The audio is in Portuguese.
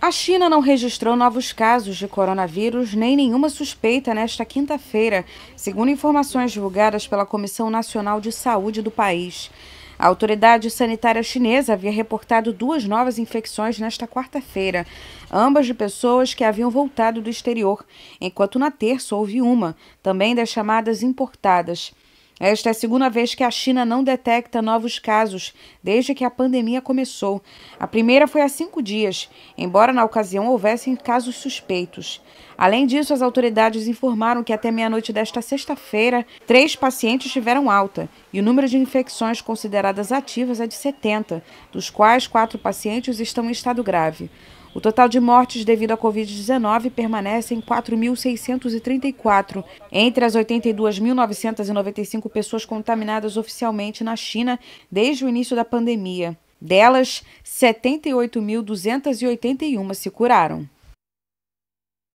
A China não registrou novos casos de coronavírus nem nenhuma suspeita nesta quinta-feira, segundo informações divulgadas pela Comissão Nacional de Saúde do país. A autoridade sanitária chinesa havia reportado duas novas infecções nesta quarta-feira, ambas de pessoas que haviam voltado do exterior, enquanto na terça houve uma, também das chamadas importadas. Esta é a segunda vez que a China não detecta novos casos desde que a pandemia começou. A primeira foi há cinco dias, embora na ocasião houvessem casos suspeitos. Além disso, as autoridades informaram que até meia-noite desta sexta-feira, três pacientes tiveram alta e o número de infecções consideradas ativas é de 70, dos quais quatro pacientes estão em estado grave. O total de mortes devido à Covid-19 permanece em 4.634, entre as 82.995 pessoas contaminadas oficialmente na China desde o início da pandemia. Delas, 78.281 se curaram.